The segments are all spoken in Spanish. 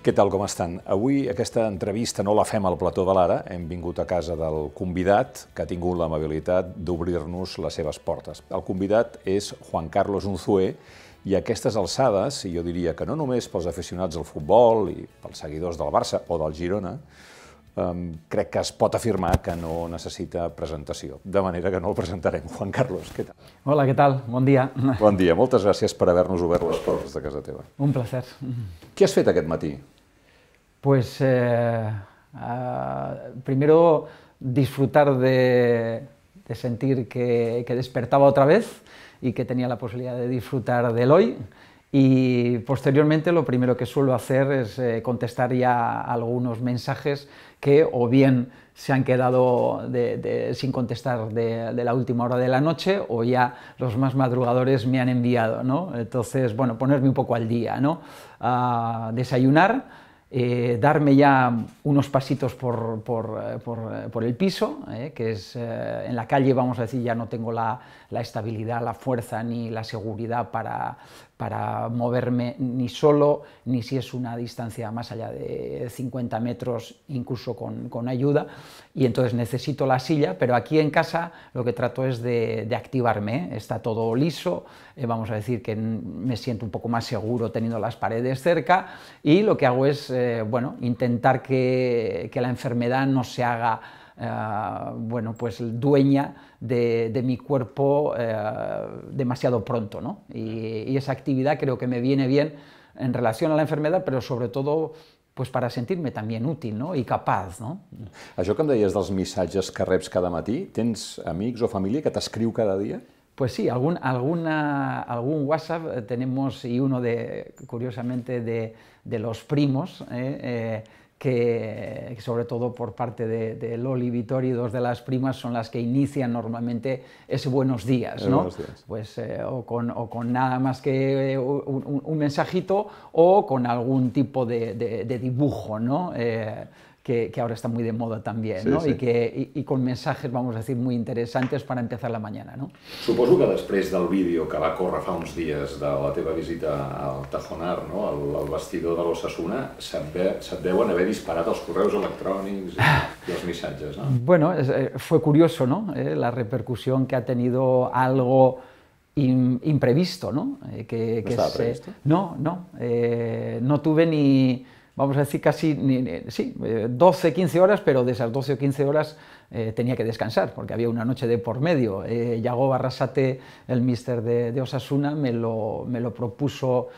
Què tal, com estan? Avui aquesta entrevista no la fem al plató de l'Ara, hem vingut a casa del convidat que ha tingut l'amabilitat d'obrir-nos les seves portes. El convidat és Juan Carlos Unzué i a aquestes alçades, jo diria que no només pels aficionats al futbol i pels seguidors del Barça o del Girona, crec que es pot afirmar que no necessita presentació. De manera que no el presentarem. Juan Carlos, què tal? Hola, què tal? Bon dia. Bon dia. Moltes gràcies per haver-nos obert les portes de casa teva. Un placer. Què has fet aquest matí? Pues, eh, eh, primero, disfrutar de, de sentir que, que despertaba otra vez y que tenía la posibilidad de disfrutar del hoy. Y posteriormente lo primero que suelo hacer es eh, contestar ya algunos mensajes que o bien se han quedado sin contestar de, la última hora de la noche o ya los más madrugadores me han enviado, ¿no? Entonces, bueno, ponerme un poco al día, ¿no? desayunar, eh, darme ya unos pasitos por, por, eh, eh, por, el piso, que es en la calle, vamos a decir, ya no tengo la, la, estabilidad, la fuerza ni la seguridad para, para moverme ni solo, ni si es una distancia más allá de 50 metros, incluso con, ayuda, y entonces necesito la silla, pero aquí en casa lo que trato es de, activarme, ¿eh? está todo liso, eh, vamos a decir que me siento un poco más seguro teniendo las paredes cerca, y lo que hago es, eh, bueno, intentar que, que la enfermedad no se haga Ah, bueno, pues dueña de, mi cuerpo eh, demasiado pronto. ¿no? Y, esa actividad creo que me viene bien en relación a la enfermedad, pero sobre todo pues para sentirme también útil no? Y capaz, No? Això que em deies dels mensajes que reps cada matí, tens amigos o familia que te t'escriu cada día? Pues sí, algún, alguna, algún WhatsApp eh, tenemos y uno de, curiosamente, de, los primos, eh, eh que sobre todo por parte de, de, Loli y dos de las primas son las que inician normalmente ese buenos días, ¿no? Pues eh, o, con, o, con, nada más que eh, un, mensajito o con algún tipo de, dibujo, ¿no? Eh, que, ahora está muy de moda también, y ¿no? que, con mensajes, vamos a decir, muy interesantes para empezar la mañana. No? Suposo que después del vídeo que va hace fa uns de la teva visita al Tajonar, no? al, bastidor vestidor de los Asuna, ve, se't deuen haver disparat els correus electrònics i, ah. els No? Bueno, eh, fue curioso, ¿no? Eh, la repercusión que ha tenido algo... imprevisto, ¿no? Eh, que, ¿No No, no. no tuve ni vamos a decir, casi, sí, 12, eh, 15 horas, pero de esas 12 o 15 horas eh, tenía que descansar, porque había una noche de por medio. Eh, Yago Barrasate, el mister de, Osasuna, me lo, propuso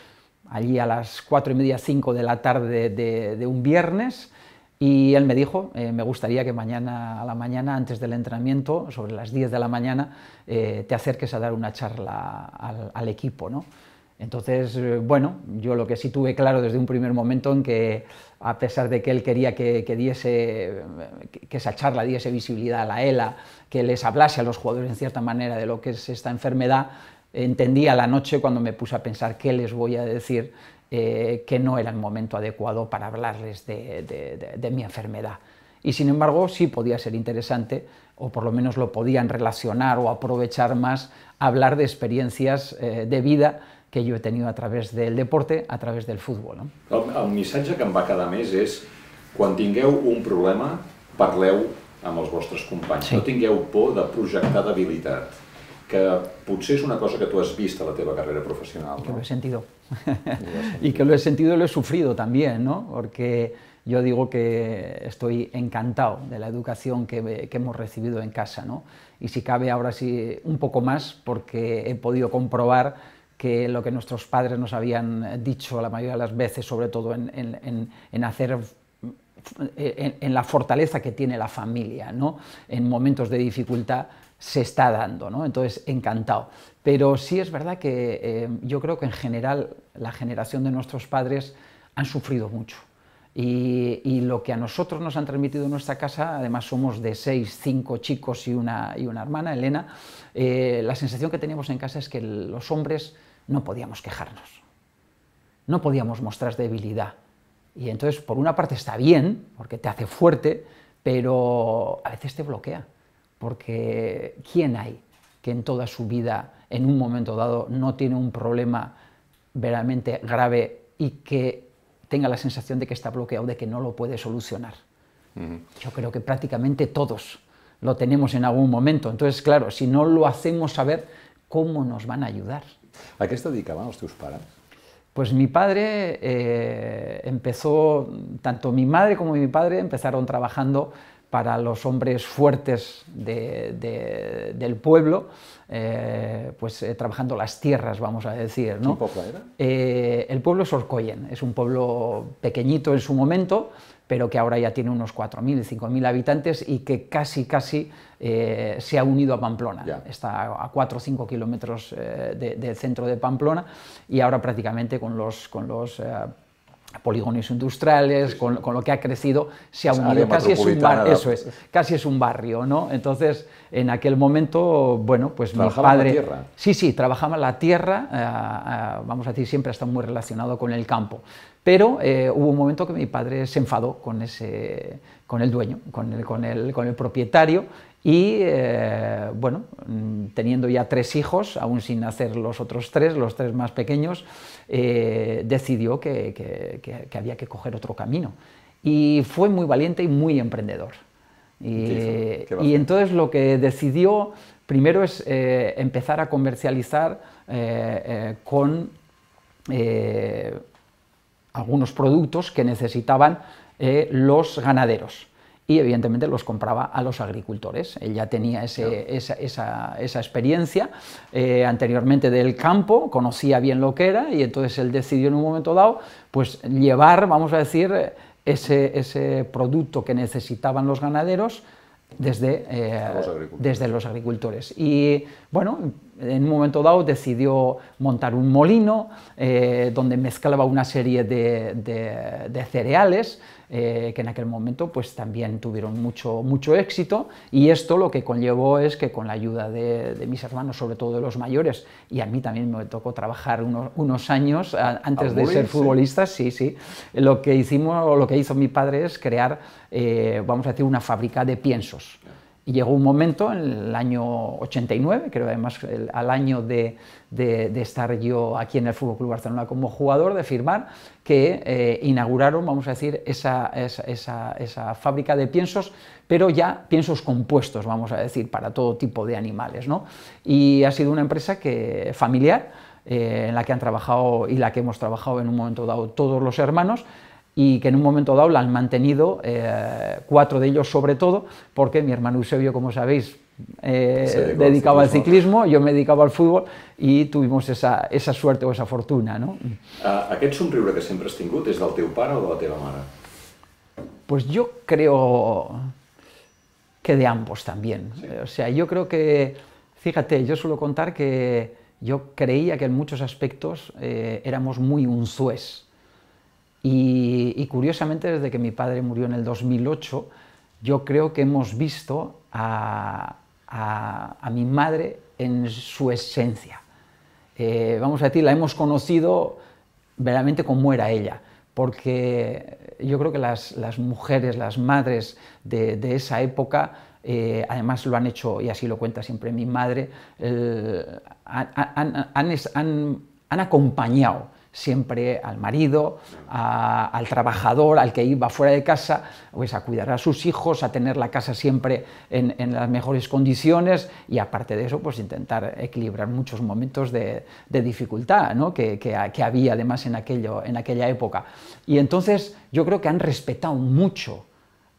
allí a las 4 y media, 5 de la tarde de, un viernes, y él me dijo, eh, me gustaría que mañana a la mañana, antes del entrenamiento, sobre las 10 de la mañana, te acerques a dar una charla al, al equipo, ¿no? Entonces, eh, bueno, yo lo que sí tuve claro desde un primer momento en que, a pesar de que él quería que, esa charla diese visibilidad a la ELA, que les hablase a los jugadores en cierta manera de lo que es esta enfermedad, entendí a la noche cuando me puse a pensar qué les voy a decir, eh, que no era el momento adecuado para hablarles de, mi enfermedad y sin embargo sí podía ser interesante o por lo menos lo podían relacionar o aprovechar más hablar de experiencias eh, de vida que yo he tenido a través del deporte, a través del fútbol. No? El, el que em va cada mes es cuando tingueu un problema, parleu amb els vostres companys. Sí. No tingueu por de projectar debilitat, que potser és una cosa que tu has vist a la teva carrera profesional. Que lo he sentido. y que lo he sentido y lo he sufrido también, ¿no? Porque yo digo que estoy encantado de la educación que, hemos recibido en casa, ¿no? Y si cabe ahora sí un poco más, porque he podido comprobar que lo que nuestros padres nos habían dicho la mayoría de las veces, sobre todo en, hacer en, la fortaleza que tiene la familia, ¿no? En momentos de dificultad se está dando, ¿no? Entonces, encantado. Pero sí es verdad que eh, yo creo que en general la generación de nuestros padres han sufrido mucho. Y, lo que a nosotros nos han transmitido en nuestra casa, además somos de seis, cinco chicos y una, y una hermana, Elena, eh, la sensación que teníamos en casa es que los hombres no podíamos quejarnos, no podíamos mostrar debilidad. Y entonces, por una parte está bien, porque te hace fuerte, pero a veces te bloquea, porque ¿quién hay que en toda su vida, en un momento dado, no tiene un problema verdaderamente grave y que tenga la sensación de que está bloqueado, de que no lo puede solucionar? Yo creo que prácticamente todos lo tenemos en algún momento. Entonces, claro, si no lo hacemos saber, ¿cómo nos van a ayudar? A qué se dedicaban los teus Pues mi padre eh, empezó, tanto mi madre como mi padre empezaron trabajando para los hombres fuertes del pueblo, eh, pues eh, trabajando las tierras, vamos a decir. ¿no? era? el pueblo es Orcoyen, es un pueblo pequeñito en su momento, pero que ahora ya tiene unos 4.000, 5.000 habitantes y que casi, casi eh, se ha unido a Pamplona. Está a 4 o 5 kilómetros eh, del centro de Pamplona y ahora prácticamente con los, eh, polígonos industriales, con, lo que ha crecido, se ha unido. Casi es, un eso es, pues. casi es un barrio, ¿no? Entonces, en aquel momento, bueno, pues mi padre... la tierra? Sí, sí, trabajaba la tierra, eh, eh, vamos a decir, siempre ha estado muy relacionado con el campo. Pero eh, hubo un momento que mi padre se enfadó con, ese, con el dueño, con el, con el propietario, y eh, bueno, mm, teniendo ya tres hijos, aún sin hacer los otros tres, los tres más pequeños, eh, decidió que, había que coger otro camino. Y fue muy valiente y muy emprendedor. Y, entonces lo que decidió primero es eh, empezar a comercializar con algunos productos que necesitaban los ganaderos y evidentemente los compraba a los agricultores. Él ya tenía esa, experiencia eh, anteriormente del campo, conocía bien lo que era y entonces él decidió en un momento dado pues llevar, vamos a decir, ese, producto que necesitaban los ganaderos desde, eh, los desde los agricultores. Y bueno, en un momento dado decidió montar un molino eh, donde mezclaba una serie de cereales eh, que en aquel momento pues también tuvieron mucho, mucho éxito y esto lo que conllevó es que con la ayuda de, mis hermanos, sobre todo de los mayores, y a mí también me tocó trabajar unos, años antes de ser futbolista, sí, sí, lo que hicimos, lo que hizo mi padre es crear, eh, vamos a decir, una fábrica de piensos llegó un momento, en el año 89, creo además al año de, estar yo aquí en el Fútbol Club Barcelona como jugador, de firmar, que eh, inauguraron, vamos a decir, esa, fábrica de piensos, pero ya piensos compuestos, vamos a decir, para todo tipo de animales. ¿no? Y ha sido una empresa que, familiar, eh, en la que han trabajado y la que hemos trabajado en un momento dado todos los hermanos y que en un momento dado la han mantenido, eh, cuatro de ellos sobre todo, porque mi hermano Eusebio, como sabéis, eh, dedicaba al ciclismo, yo me dedicaba al fútbol y tuvimos esa, suerte o esa fortuna. No? es un somriure que siempre has tingut es del teu o de la Pues yo creo que de ambos también. O sea, yo creo que, fíjate, yo suelo contar que yo creía que en muchos aspectos eh, éramos muy un unzués. Y, curiosamente, desde que mi padre murió en el 2008, yo creo que hemos visto a, mi madre en su esencia. Eh, vamos a decir, la hemos conocido verdaderamente como era ella, porque yo creo que las, mujeres, las madres de, esa época, eh, además lo han hecho, y así lo cuenta siempre mi madre, han acompañado siempre al marido, al trabajador, al que iba fuera de casa, pues a cuidar a sus hijos, a tener la casa siempre en, las mejores condiciones y aparte de eso, pues intentar equilibrar muchos momentos de, dificultad que, había además en, aquello, en aquella época. Y entonces yo creo que han respetado mucho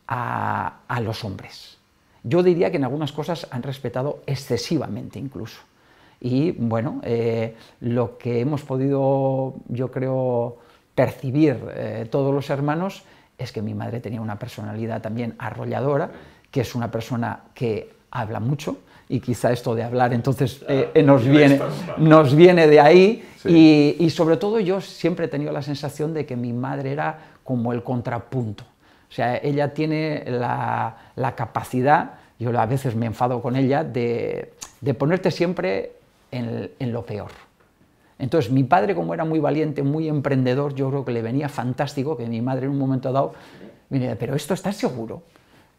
a los hombres. Yo diría que en algunas cosas han respetado excesivamente incluso y bueno, eh, lo que hemos podido, yo creo, percibir eh, todos los hermanos es que mi madre tenía una personalidad también arrolladora, que es una persona que habla mucho y quizá esto de hablar entonces eh, nos, viene, nos viene de ahí y, sobre todo yo siempre he tenido la sensación de que mi madre era como el contrapunto. O sea, ella tiene la, capacidad, yo a veces me enfado con ella, de, de ponerte siempre en, lo peor. Entonces, mi padre, como era muy valiente, muy emprendedor, yo creo que le venía fantástico que mi madre en un momento dado me pero esto está seguro.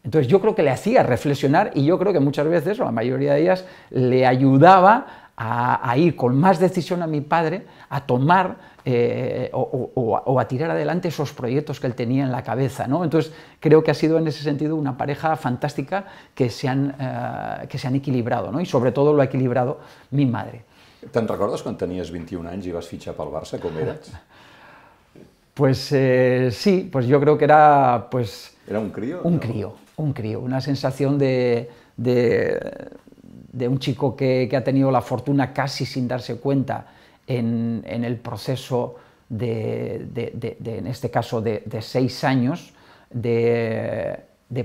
Entonces, yo creo que le hacía reflexionar y yo creo que muchas veces, o la mayoría de ellas, le ayudaba a ir con más decisión a mi padre a tomar eh, o, a tirar adelante esos proyectos que él tenía en la cabeza. ¿no? Entonces, creo que ha sido en ese sentido una pareja fantástica que se han, eh, equilibrado, ¿no? y sobre todo lo ha equilibrado mi madre. te recordes cuando tenías 21 y y vas para el Barça, com eras? Pues eh, sí, pues yo creo que era pues era un crío, un crío, un crío, una sensación de, de, un chico que ha tenido la fortuna casi sin darse cuenta en, el proceso de, en este caso, de, seis años, de,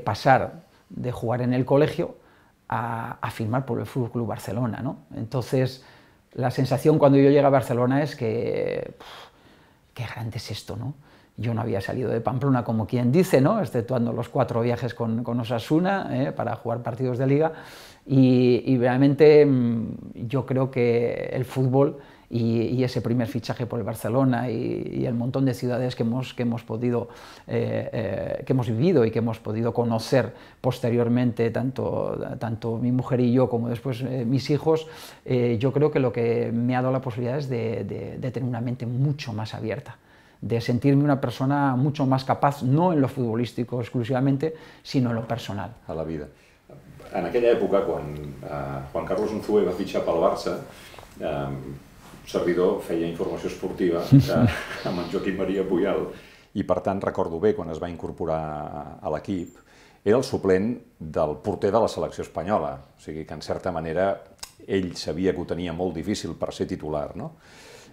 pasar de jugar en el colegio a, firmar por el Fútbol Barcelona. Entonces, la sensación cuando yo llegué a Barcelona es que, qué grande es esto, ¿no? Yo no había salido de Pamplona, como quien dice, ¿no? exceptuando los cuatro viajes con, con Osasuna ¿eh? para jugar partidos de liga. y realmente mm, yo creo que el fútbol y, ese primer fichaje por el Barcelona y, el montón de ciudades que hemos, que hemos podido, eh, eh, que hemos vivido y que hemos podido conocer posteriormente, tanto, tanto mi mujer y yo como después eh, mis hijos, yo creo que lo que me ha dado la posibilidad es de, tener una mente mucho más abierta de sentirme una persona mucho más capaz, no en lo futbolístico exclusivamente, sino en lo personal. A la vida. En aquella época, cuando Juan Carlos Unzué va fitxar el Barça, servidor feia informació esportiva que, amb en Joaquim Maria Puyal i per tant recordo bé quan es va incorporar a l'equip era el suplent del porter de la selecció espanyola, o sigui que en certa manera ell sabia que ho tenia molt difícil per ser titular, no?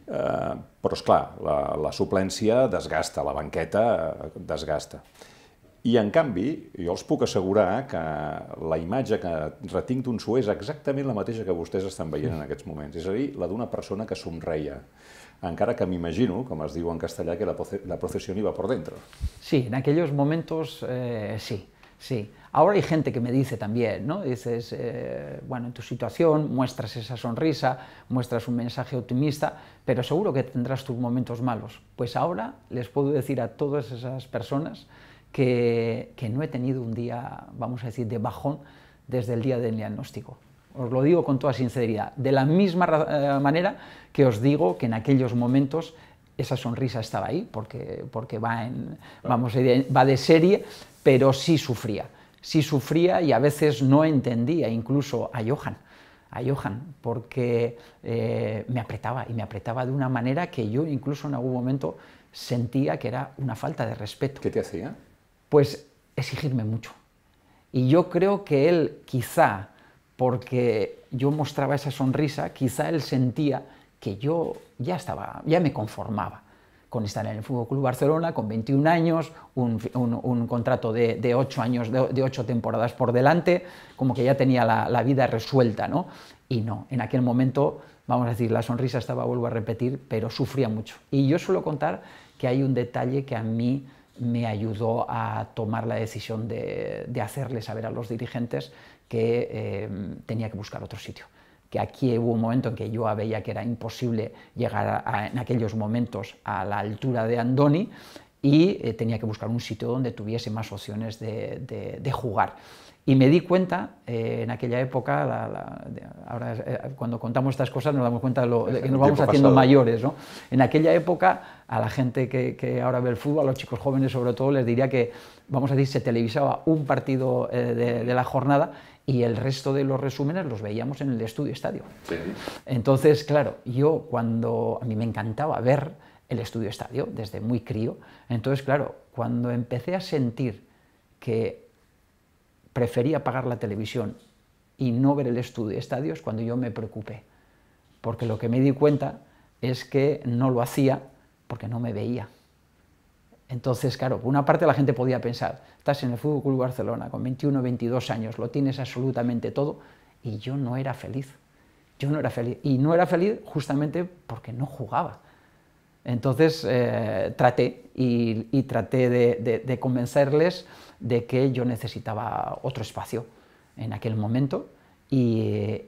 Eh, però és clar, la, la suplència desgasta, la banqueta eh, desgasta. I en canvi, jo els puc assegurar que la imatge que retinc d'un suer és exactament la mateixa que vostès estan veient en aquests moments, és a dir, la d'una persona que somreia encara que m'imagino, com es diu en castellà, que la, processió n'hi iba por dentro. Sí, en aquells moments eh, sí, sí. Ahora hay gente que me dice también, ¿no? Dices, eh, bueno, en tu situación muestras esa sonrisa, muestras un mensaje optimista, pero seguro que tendrás tus momentos malos. Pues ahora les puedo decir a todas esas personas que, no he tenido un día, vamos a decir, de bajón desde el día del diagnóstico os lo digo con toda sinceridad, de la misma eh, manera que os digo que en aquellos momentos esa sonrisa estaba ahí, porque, porque va, en, vamos, va de serie, pero sí sufría, sí sufría y a veces no entendía incluso a Johan, a Johan, porque eh, me apretaba y me apretaba de una manera que yo incluso en algún momento sentía que era una falta de respeto. ¿Qué te hacía? pues exigirme mucho. Y yo creo que él quizá, porque yo mostraba esa sonrisa, quizá él sentía que yo ya estaba, ya me conformaba con estar en el Fútbol Club Barcelona con 21 años, un, contrato de, de, 8 años, de, de, temporadas por delante, como que ya tenía la, la, vida resuelta, ¿no? Y no, en aquel momento, vamos a decir, la sonrisa estaba, vuelvo a repetir, pero sufría mucho. Y yo suelo contar que hay un detalle que a mí me ayudó a tomar la decisión de, de hacerle saber a los dirigentes que eh, tenía que buscar otro sitio. Que aquí hubo un momento en que yo veía que era imposible llegar en aquellos momentos a la altura de Andoni y eh, tenía que buscar un sitio donde tuviese más opciones de, de jugar. Y me di cuenta, eh, en aquella época, ahora eh, cuando contamos estas cosas nos damos cuenta de, lo, que nos vamos haciendo mayores, ¿no? En aquella época, a la gente que, ahora ve el fútbol, a los chicos jóvenes sobre todo, les diría que, vamos a decir, se televisaba un partido eh, de, la jornada y el resto de los resúmenes los veíamos en el estudio-estadio. Entonces, claro, yo cuando... A mí me encantaba ver el estudio-estadio desde muy crío. Entonces, claro, cuando empecé a sentir que prefería pagar la televisión y no ver el estudio de estadios cuando yo me preocupé, porque lo que me di cuenta es que no lo hacía porque no me veía. Entonces, claro, por una parte la gente podía pensar, estás en el Fútbol Club Barcelona con 21, 22 años, lo tienes absolutamente todo, y yo no era feliz. Yo no era feliz. Y no era feliz justamente porque no jugaba. Entonces eh, traté y, traté de, convencerles de que yo necesitaba otro espacio en aquel momento y,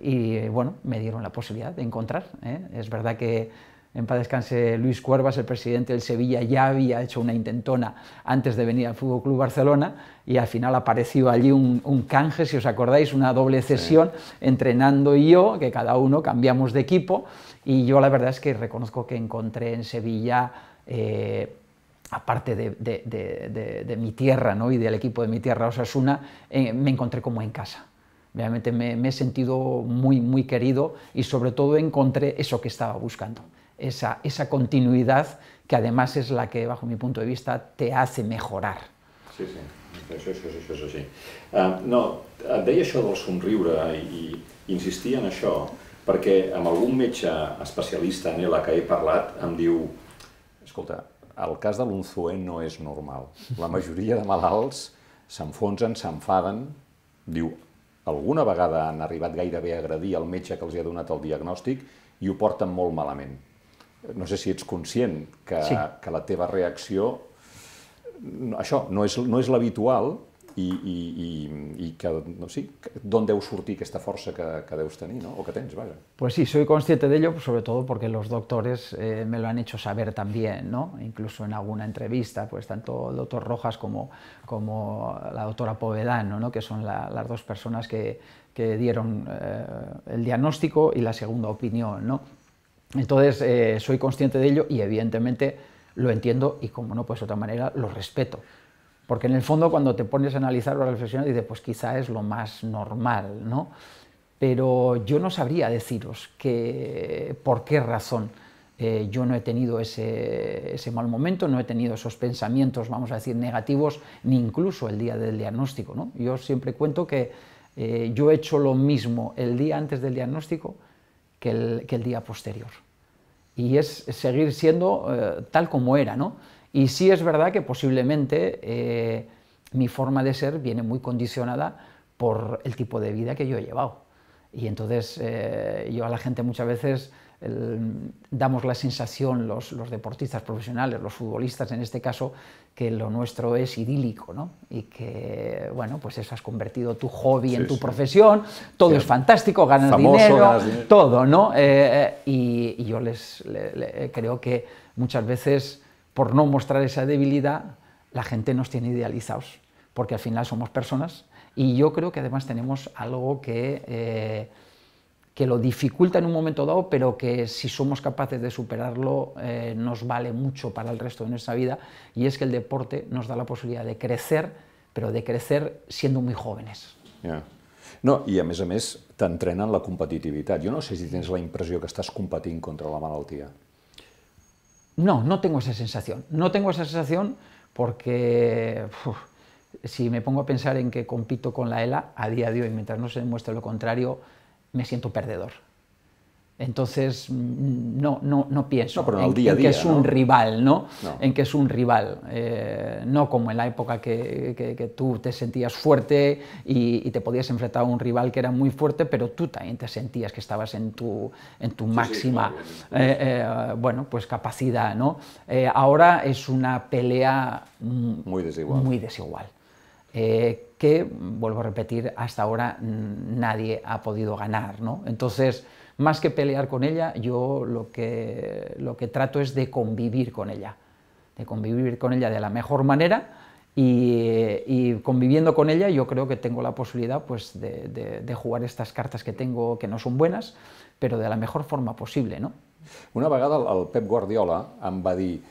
bueno, me dieron la posibilidad de encontrar. ¿eh? Es verdad que en paz descanse Luis Cuervas, el presidente del Sevilla, ya había hecho una intentona antes de venir al Fútbol Club Barcelona y al final apareció allí un, canje, si os acordáis, una doble cesión entrenando y yo, que cada uno cambiamos de equipo y yo la verdad es que reconozco que encontré en Sevilla, eh, aparte de, de, de, mi tierra ¿no? y del equipo de mi tierra, Osasuna, eh, me encontré como en casa. Realmente me, he sentido muy, muy querido y sobre todo encontré eso que estaba buscando, esa, esa continuidad que además es la que, bajo mi punto de vista, te hace mejorar. Sí, sí. eso eso eso sí. Ah, no, de deia això del somriure i, en eso. perquè amb algun metge especialista en ella que he parlat em diu escolta, el cas de l'Unzué no és normal. La majoria de malalts s'enfonsen, s'enfaden, diu, alguna vegada han arribat gairebé a agredir el metge que els hi ha donat el diagnòstic i ho porten molt malament. No sé si ets conscient que, sí. que la teva reacció, això, no és, no és l'habitual, y dónde i, que, no sé, que, que deus o que tens, Pues sí, soy consciente de ello, sobre todo porque los doctores eh, me lo han hecho saber también, ¿no? incluso en alguna entrevista, pues tanto el doctor Rojas como, la doctora Povedano, ¿no? que son las dos personas que, dieron eh, el diagnóstico y la segunda opinión. ¿no? Entonces, eh, soy consciente de ello y evidentemente lo entiendo y como no, pues de otra manera, lo respeto. Porque en el fondo cuando te pones a analizar o a reflexionar dices, pues quizá es lo más normal, ¿no? Pero yo no sabría deciros por qué razón eh, yo no he tenido ese, mal momento, no he tenido esos pensamientos, vamos a decir, negativos, ni incluso el día del diagnóstico. ¿no? Yo siempre cuento que eh, yo he hecho lo mismo el día antes del diagnóstico que el, día posterior. Y es seguir siendo eh, tal como era, ¿no? Y sí es verdad que posiblemente eh, mi forma de ser viene muy condicionada por el tipo de vida que yo he llevado. Y entonces eh, yo a la gente muchas veces damos la sensación, los, deportistas profesionales, los futbolistas en este caso, que lo nuestro es idílico, ¿no? Y que, bueno, pues eso has convertido tu hobby en tu profesión, todo es fantástico, ganas, dinero, todo, ¿no? Eh, y, yo les, creo que muchas veces por no mostrar esa debilidad, la gente nos tiene idealizados, porque al final somos personas y yo creo que además tenemos algo que, eh, que lo dificulta en un momento dado, pero que si somos capaces de superarlo eh, nos vale mucho para el resto de nuestra vida, y es que el deporte nos da la posibilidad de crecer, pero de crecer siendo muy jóvenes. Y No, i a mes a te la competitividad. Yo no sé si tienes la impresión que estás competint contra la malaltía. No, no tengo esa sensación. No tengo esa sensación porque si me pongo a pensar en que compito con la ELA, a día de hoy, mientras no se demuestre lo contrario, me siento perdedor. Entonces, mm, no, no, no pienso en, que es un rival, ¿no? En que es un rival. Eh, no como en la época que, que, tú te sentías fuerte y, te podías enfrentar a un rival que era muy fuerte, pero tú también te sentías que estabas en tu, en tu máxima eh, eh, bueno, pues capacidad, ¿no? ahora es una pelea mm, muy desigual. Muy desigual. que, vuelvo a repetir, hasta ahora nadie ha podido ganar, ¿no? Entonces, más que pelear con ella, yo lo que, lo que trato es de convivir con ella, de convivir con ella de la mejor manera y, y conviviendo con ella yo creo que tengo la posibilidad pues, de, de, de, jugar estas cartas que tengo que no son buenas, pero de la mejor forma posible. No? Una vegada el Pep Guardiola em va dir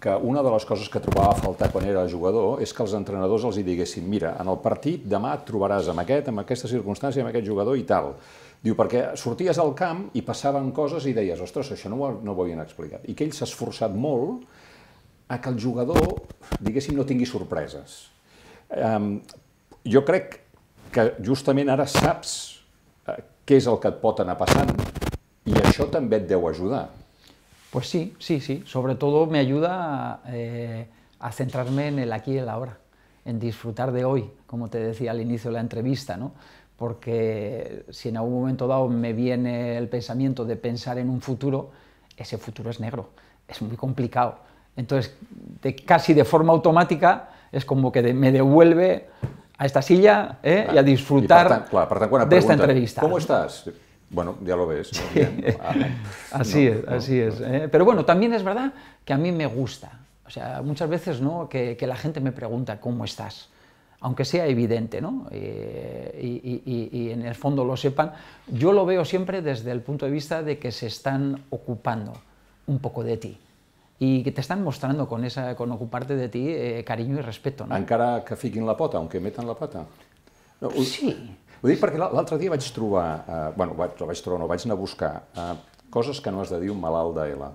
que una de les coses que trobava a faltar quan era jugador és que els entrenadors els hi diguessin mira, en el partit demà et trobaràs amb aquest, amb aquesta circumstància, amb aquest jugador i tal. Diu, perquè sorties al camp i passaven coses i deies, ostres, això no ho, no ho havien explicat. I que ell s'ha esforçat molt a que el jugador, diguéssim, no tingui sorpreses. Um, jo crec que justament ara saps uh, què és el que et pot anar passant i això també et deu ajudar. Pues sí, sí, sí. Sobretot m'ajuda me eh, a centrar-me en el aquí y en disfrutar de hoy, com te decía al inicio de la entrevista, ¿no? porque si en algún momento dado me viene el pensamiento de pensar en un futuro, ese futuro es negro, es muy complicado. Entonces, de, casi de forma automática, es como que me devuelve a esta silla ¿eh? y a disfrutar de esta entrevista. ¿Cómo estás? Bueno, ya lo ves. Ah, así es, así es. ¿eh? Pero bueno, también es verdad que a mí me gusta. O sea, muchas veces ¿no? que la gente me pregunta, ¿cómo estás? aunque sea evidente, ¿no? Eh, y, y, y, y, en el fondo lo sepan, yo lo veo siempre desde el punto de vista de que se están ocupando un poco de ti y que te están mostrando con, esa, con ocuparte de ti eh, cariño y respeto. No? Encara que fiquin la pota, aunque metan la pata. No, ho, sí. Ho dic perquè l'altre dia vaig trobar, eh, bueno, vaig, vaig trobar, no, vaig anar a buscar eh, coses que no has de dir un malalt d'ELA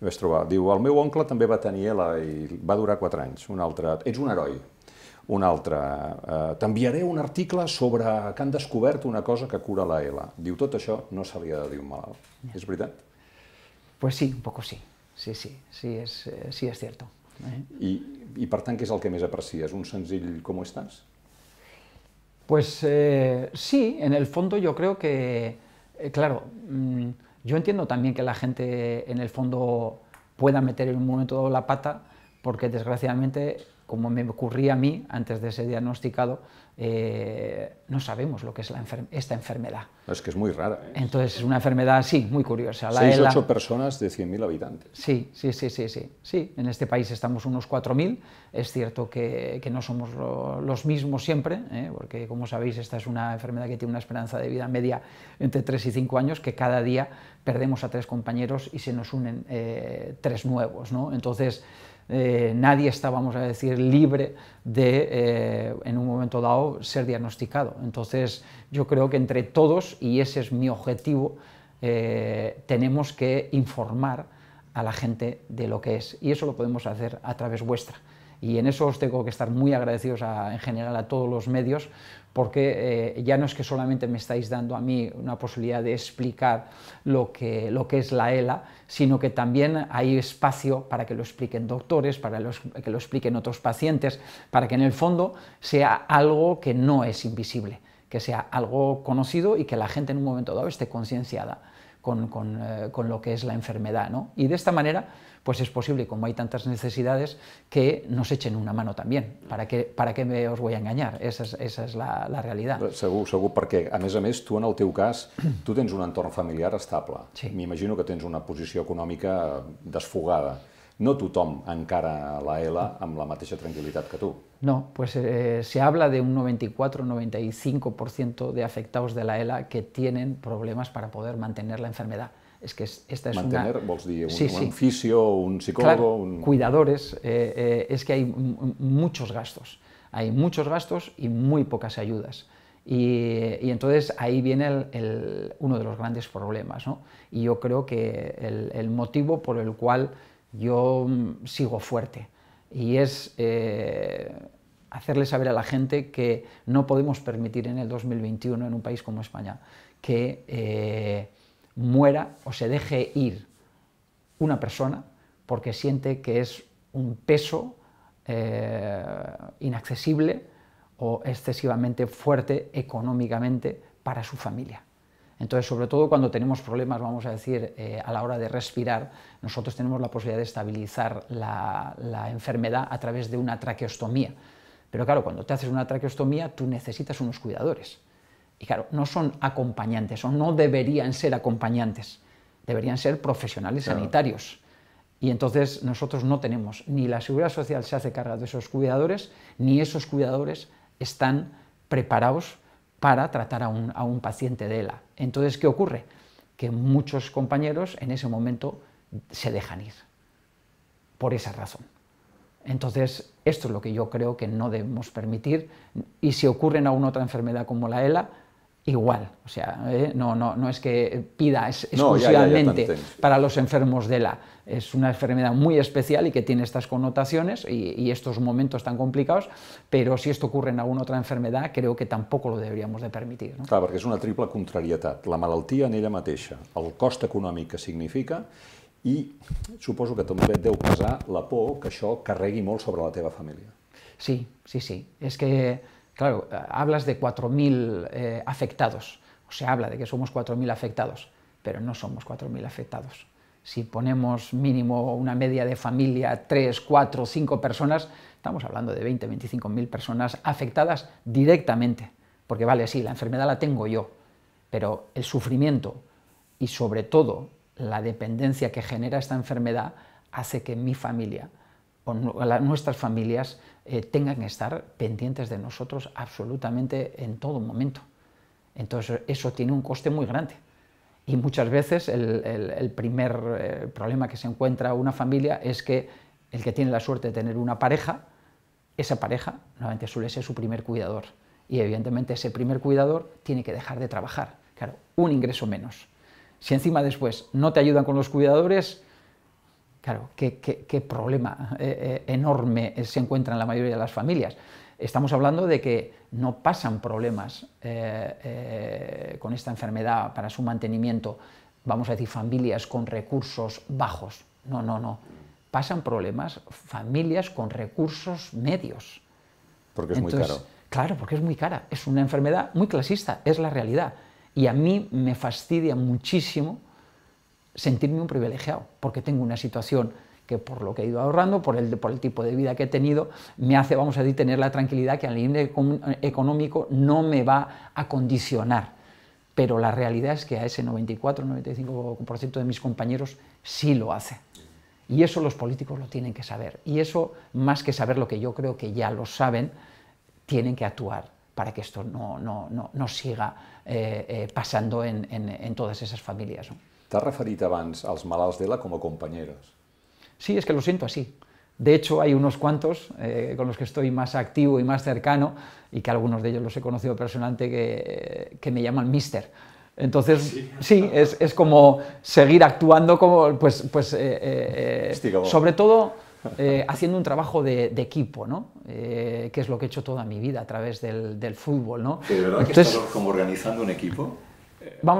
vaig trobar. Diu, el meu oncle també va tenir ELA i va durar 4 anys. Un altre, ets un heroi. Eh, un otra. eh, un artículo sobre que han descubierto una cosa que cura la L. Diu, todo això no se de un mal ¿Es verdad? Pues sí, un poco sí. Sí, sí, sí es, eh, sí es cierto. Y I, I es tant, el que més aprecies? Un sencillo cómo estás? Pues eh, sí, en el fondo yo creo que, claro, mm, yo entiendo también que la gente en el fondo pueda meter en un momento la pata, porque desgraciadamente como me ocurría a mí antes de ser diagnosticado, eh, no sabemos lo que es la esta enfermedad. Es que es muy rara. ¿eh? Entonces, es una enfermedad, sí, muy curiosa. La 6 8 personas de 100.000 habitantes. Sí, sí, sí, sí, sí, sí. En este país estamos unos 4.000. Es cierto que, no somos los mismos siempre, ¿eh? porque, como sabéis, esta es una enfermedad que tiene una esperanza de vida media entre 3 y 5 años, que cada día perdemos a tres compañeros y se nos unen tres nuevos. ¿no? Entonces, eh, nadie está, vamos a decir, libre de, eh, en un momento dado, ser diagnosticado. Entonces, yo creo que entre todos, y ese es mi objetivo, eh, tenemos que informar a la gente de lo que es. Y eso lo podemos hacer a través vuestra. Y en eso os tengo que estar muy agradecidos en general a todos los medios, porque eh, ya no es que solamente me estáis dando a mí una posibilidad de explicar lo que, es la ELA, sino que también hay espacio para que lo expliquen doctores, para que lo expliquen otros pacientes, para que en el fondo sea algo que no es invisible, que sea algo conocido y que la gente en un momento dado esté concienciada con, eh, lo que es la enfermedad. Y de esta manera pues es posible, como hay tantas necesidades, que nos echen una mano también. ¿Para qué, para qué me os voy a engañar? Esa és, esa és la, la realitat. Segur, segur, perquè a més a més tu en el teu cas, tu tens un entorn familiar estable. Sí. M'imagino que tens una posició econòmica desfogada. No tothom encara a la L amb la mateixa tranquil·litat que tu. No, pues eh, se habla de un 94-95% de afectados de la ELA que tienen problemas para poder mantener la enfermedad. es que esta es Mantener, una... un, sí, un fisio, un psicólogo... un... Cuidadores, eh, eh, es que hay muchos gastos, hay muchos gastos y muy pocas ayudas. Y, entonces ahí viene uno de los grandes problemas. Y yo creo que el, motivo por el cual yo mm, sigo fuerte y es eh, hacerle saber a la gente que no podemos permitir en el 2021 en un país como España que muera o se deje ir una persona porque siente que es un peso eh, inaccesible o excesivamente fuerte económicamente para su familia. Entonces, sobre todo cuando tenemos problemas, vamos a decir, eh, a la hora de respirar, nosotros tenemos la posibilidad de estabilizar la enfermedad a través de una traqueostomía. Pero claro, cuando te haces una traqueostomía, tú necesitas unos cuidadores claro, no son acompañantes o no deberían ser acompañantes, deberían ser profesionales sanitarios. Y entonces nosotros no tenemos, ni la seguridad social se hace cargo de esos cuidadores, ni esos cuidadores están preparados para tratar a un, paciente de ELA. Entonces, ¿qué ocurre? Que muchos compañeros en ese momento se dejan ir, por esa razón. Entonces, esto es lo que yo creo que no debemos permitir y si ocurren a una otra enfermedad como la ELA, igual. O sea, ¿eh? no, no, no es que pida es, no, exclusivamente ya, ya, ya para los enfermos de la. Es una enfermedad muy especial y que tiene estas connotaciones y, y, estos momentos tan complicados, pero si esto ocurre en alguna otra enfermedad, creo que tampoco lo deberíamos de permitir. No? Clar, perquè és una triple contrarietat. La malaltia en ella mateixa, el cost econòmic que significa i suposo que també et deu pesar la por que això carregui molt sobre la teva família. Sí, sí, sí. És que Claro, eh, hablas de 4.000 eh, afectados, o se habla de que somos 4.000 afectados, pero no somos 4.000 afectados. Si ponemos mínimo una media de familia, 3, 4, 5 personas, estamos hablando de 20, 25.000 personas afectadas directamente. Porque vale, sí, la enfermedad la tengo yo, pero el sufrimiento y sobre todo la dependencia que genera esta enfermedad hace que mi familia o nuestras familias eh, tengan que estar pendientes de nosotros absolutamente en todo momento. Entonces eso tiene un coste muy grande. Y muchas veces el, primer eh, problema que se encuentra una familia es que el que tiene la suerte de tener una pareja, esa pareja normalmente suele ser su primer cuidador. Y evidentemente ese primer cuidador tiene que dejar de trabajar. Claro, un ingreso menos. Si encima después no te ayudan con los cuidadores, Claro, qué, problema eh, eh, enorme se encuentra en la mayoría de las familias. Estamos hablando de que no pasan problemas eh, con esta enfermedad para su mantenimiento, vamos a decir, familias con recursos bajos. No, no, no. Pasan problemas familias con recursos medios. Porque es muy caro. Claro, porque es muy cara. Es una enfermedad muy clasista, es la realidad. Y a mí me fastidia muchísimo sentirme un privilegiado, porque tengo una situación que por lo que he ido ahorrando, por el, por el tipo de vida que he tenido, me hace, vamos a decir, tener la tranquilidad que al nivel económico no me va a condicionar. Pero la realidad es que a ese 94-95% de mis compañeros sí lo hace. Y eso los políticos lo tienen que saber. Y eso, más que saber lo que yo creo que ya lo saben, tienen que actuar para que esto no, no, no, no siga eh, eh, pasando en, en, todas esas familias. T'has a los als de d'ELA como compañeros. Sí, es que lo siento así. De hecho, hay unos cuantos eh, con los que estoy más activo y más cercano, y que algunos de ellos los he conocido personalmente, que, me llaman mister. Entonces, sí, es, como seguir actuando como, pues, pues eh, eh, sobre todo haciendo un trabajo de, equipo, ¿no? que es lo que he hecho toda mi vida a través del, fútbol, ¿no? como organizando un equipo?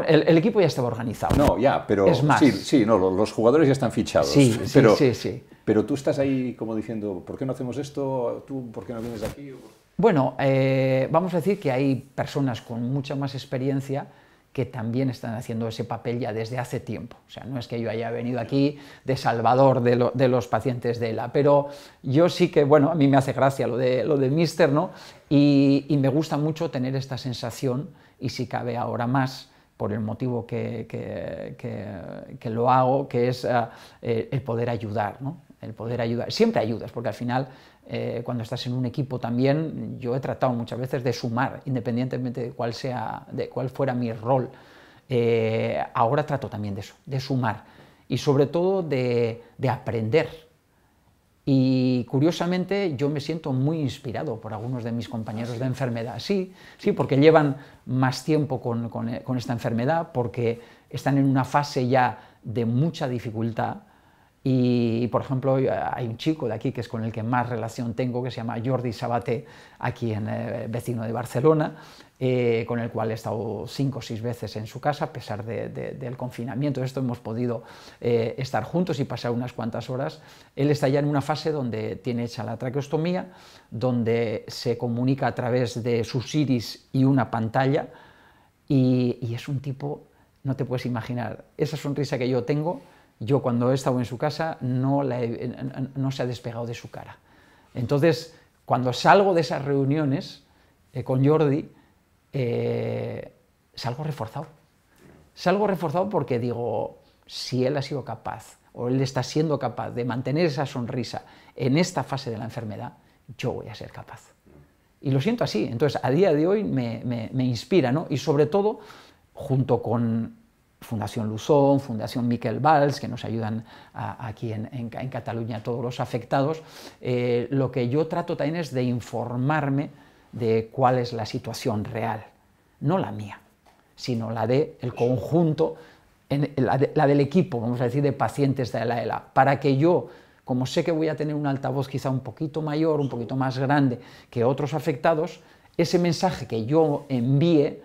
el, equipo ya estaba organizado. No, ya, pero es los, jugadores ya están fichados. Sí, sí, sí, Pero tú estás ahí como diciendo, ¿por qué no hacemos esto? ¿Tú por qué no vienes aquí? Bueno, eh, vamos a decir que hay personas con mucha más experiencia que también están haciendo ese papel ya desde hace tiempo. O sea, no es que yo haya venido aquí de salvador de, los pacientes de ELA, pero yo sí que, bueno, a mí me hace gracia lo de, lo de Mister, ¿no? y me gusta mucho tener esta sensación, y si cabe ahora más, por el motivo que, lo hago, que es eh, eh, el poder ayudar, ¿no? el poder ayudar. Siempre ayudas, porque al final eh, cuando estás en un equipo también, yo he tratado muchas veces de sumar, independientemente de cuál, sea, de cuál fuera mi rol. ahora trato también de eso, de sumar y sobre todo de, de aprender y curiosamente yo me siento muy inspirado por algunos de mis compañeros ah, de enfermedad. Sí, sí, porque llevan más tiempo con, eh, con esta enfermedad, porque están en una fase ya de mucha dificultad y, por ejemplo, eh, hay un chico de aquí que es con el que más relación tengo, que se llama Jordi Sabaté, aquí en el eh, vecino de Barcelona, eh, con el cual he estado cinco o seis veces en su casa, a pesar del confinamiento. Esto hemos podido estar juntos y pasar unas cuantas horas. Él está ya en una fase donde tiene hecha la traqueostomía, donde se comunica a través de sus iris y una pantalla, y es un tipo, no te puedes imaginar, esa sonrisa que yo tengo yo cuando he estado en su casa no, no se ha despegado de su cara. Entonces, cuando salgo de esas reuniones eh, con Jordi, eh, salgo reforzado. Salgo reforzado porque digo, si él ha sido capaz o él está siendo capaz de mantener esa sonrisa en esta fase de la enfermedad, yo voy a ser capaz. Y lo siento así. Entonces, a día de hoy me, me, inspira, Y sobre todo, junto con Fundación Luzón, Fundación Miquel Valls, que nos ayudan aquí en, en, a todos los afectados, eh, lo que yo trato también es de informarme de cuál es la situación real, no la mía, sino la del el conjunto, la, la, del equipo, vamos a decir, de pacientes de la ELA, para que yo, como sé que voy a tener un altavoz quizá un poquito mayor, un poquito más grande que otros afectados, ese mensaje que yo envíe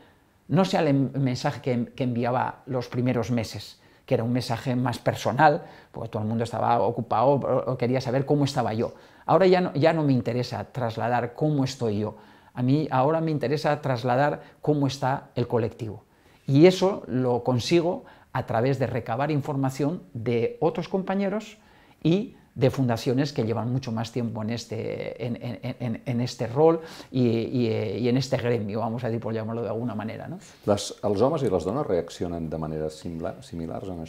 no sea el em-, mensaje em-, que, enviaba los primeros meses, que era un mensaje más personal, porque todo el mundo estaba ocupado o quería saber cómo estaba yo. Ahora ya no, ya no me interesa trasladar cómo estoy yo, a mí ahora me interesa trasladar cómo está el colectivo. Y eso lo consigo a través de recabar información de otros compañeros y de fundaciones que llevan mucho más tiempo en este, en, este rol eh, y en este gremio, vamos a decir por llamarlo de alguna manera. No? Les, y las i reaccionan de manera similar, en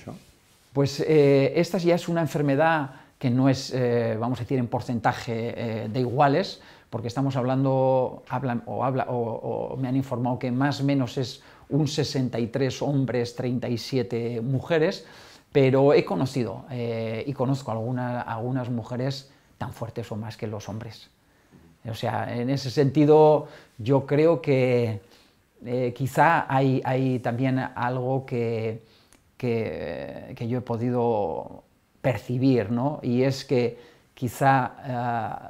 Pues eh, esta ya es una enfermedad que no es, eh, vamos a decir, en porcentaje de iguales, porque estamos hablando, hablan, o, habla, o, me han informado que más o menos es un 63 hombres, 37 mujeres, pero he conocido eh, y conozco algunas mujeres tan fuertes o más que los hombres. O sea, en ese sentido yo creo que eh, quizá hay, también algo que, yo he podido percibir, Y es que quizá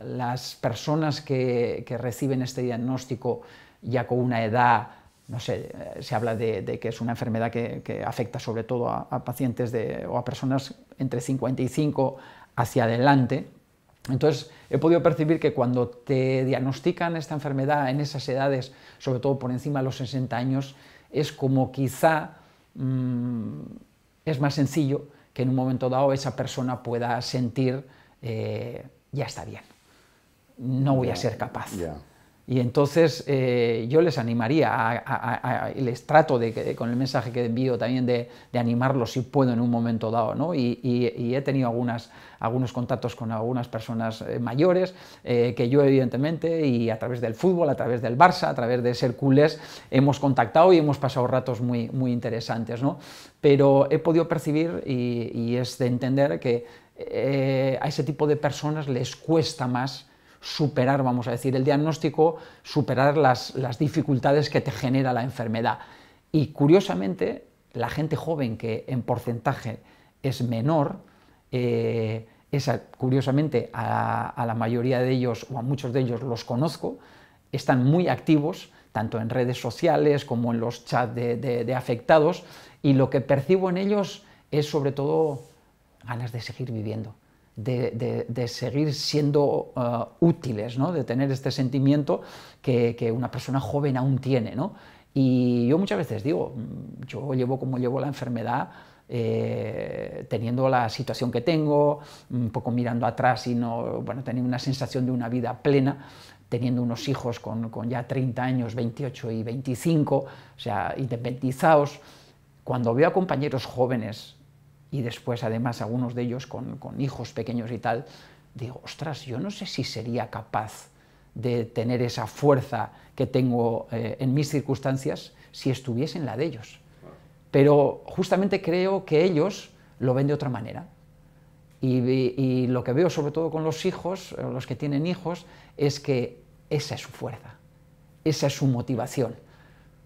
eh, las personas que, reciben este diagnóstico ya con una edad no sé, eh, se habla de, que es una enfermedad que, afecta sobre todo a, pacientes o a personas entre 55 hacia adelante. Entonces, he podido percibir que cuando te diagnostican esta enfermedad en esas edades, sobre todo por encima de los 60 años, es como quizá mm, es más sencillo que en un momento dado esa persona pueda sentir, eh, ya está bien, no voy a ser capaz. Y entonces eh, yo les animaría, a, les trato de, con el mensaje que envío también de, de, animarlos si puedo en un momento dado. ¿no? Y, he tenido algunas, algunos contactos con algunas personas eh, mayores eh, que yo evidentemente, y a través del fútbol, a través del Barça, a través de ser culés, hemos contactado y hemos pasado ratos muy, muy interesantes. ¿no? Pero he podido percibir y, es de entender que a ese tipo de personas les cuesta más superar, vamos a decir, el diagnóstico, superar las, dificultades que te genera la enfermedad. Y curiosamente, la gente joven que en porcentaje es menor, eh, curiosamente a, la mayoría de ellos o a muchos de ellos los conozco, están muy activos, tanto en redes sociales como en los chats de afectados, y lo que percibo en ellos es sobre todo ganas de seguir viviendo de, seguir siendo eh, útiles, ¿no? de tener este sentimiento que, una persona joven aún tiene. Y yo muchas veces digo, mm, yo llevo como llevo la enfermedad, eh, teniendo la situación que tengo, un poco mirando atrás y bueno, teniendo una sensación de una vida plena, teniendo unos hijos con, con ya 30 años, 28 y 25, o sea, independizados. Cuando veo a compañeros jóvenes y después además algunos de ellos con, hijos pequeños y tal, digo, ostras, yo no sé si sería capaz de tener esa fuerza que tengo eh, en mis circunstancias si estuviese en la de ellos. Pero justamente creo que ellos lo ven de otra manera. y, lo que veo sobre todo con los hijos, eh, los que tienen hijos, es que esa es su fuerza, esa es su motivación.